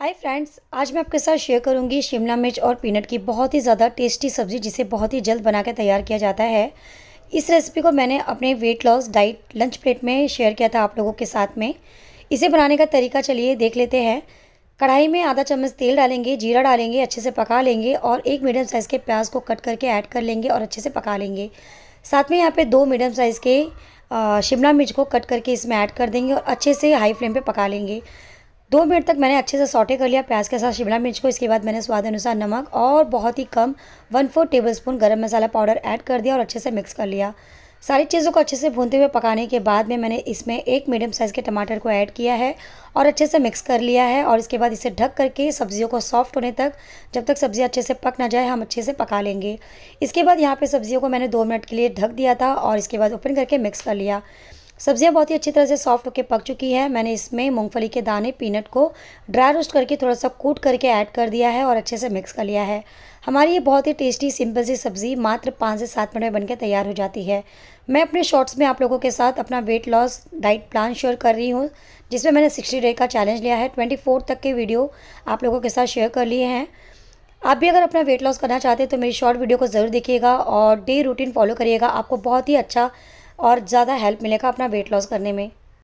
hi friends आज मैं आपके साथ शेयर करूंगी शिमला मिर्च और पीनट की बहुत ही ज़्यादा टेस्टी सब्ज़ी जिसे बहुत ही जल्द बना तैयार किया जाता है इस रेसिपी को मैंने अपने weight loss diet lunch plate में शेयर किया था आप लोगों के साथ में इसे बनाने का तरीका चलिए देख लेते हैं कढ़ाई में आधा चम्मच तेल डालेंगे जीरा डालेंगे अच्छे से पका लेंगे और एक मीडियम साइज़ के प्याज को कट करके ऐड कर लेंगे और अच्छे से पका लेंगे साथ में यहाँ पे दो मीडियम साइज़ के शिमला मिर्च को कट करके इसमें ऐड कर देंगे और अच्छे से हाई फ्लेम पे पका लेंगे दो मिनट तक मैंने अच्छे से सौटे कर लिया प्याज के साथ शिमला मिर्च को इसके बाद मैंने स्वाद अनुसार नमक और बहुत ही कम one four tablespoon garam masala powder add कर दिया और अच्छे से मिक्स कर लिया सारी चीज़ों को अच्छे से भूनते हुए पकाने के बाद में मैंने इसमें एक मीडियम साइज़ के टमाटर को ऐड किया है और अच्छे से मिक्स कर लिया है और इसके बाद इसे ढक करके सब्जियों को सॉफ्ट होने तक जब तक सब्ज़ी अच्छे से पक ना जाए हम अच्छे से पका लेंगे इसके बाद यहाँ पे सब्जियों को मैंने दो मिनट के लिए ढक दिया था और इसके बाद ओपन करके मिक्स कर लिया सब्जियां बहुत ही अच्छी तरह से सॉफ्ट होकर पक चुकी है मैंने इसमें मूंगफली के दाने पीनट को ड्राई रोस्ट करके थोड़ा सा कूट करके ऐड कर दिया है और अच्छे से मिक्स कर लिया है हमारी ये बहुत ही टेस्टी सिंपल सी सब्ज़ी मात्र पाँच से सात मिनट में बनकर तैयार हो जाती है मैं अपने शॉर्ट्स में आप लोगों के साथ अपना weight loss diet plan share कर रही हूँ जिसमें मैंने सिक्सटी डे का चैलेंज लिया है ट्वेंटी तक के वीडियो आप लोगों के साथ शेयर कर लिए हैं आप भी अगर अपना वेट लॉस करना चाहते हैं तो मेरी शॉर्ट वीडियो को ज़रूर देखिएगा और डे रूटीन फॉलो करिएगा आपको बहुत ही अच्छा और ज़्यादा हेल्प मिलेगा अपना वेट लॉस करने में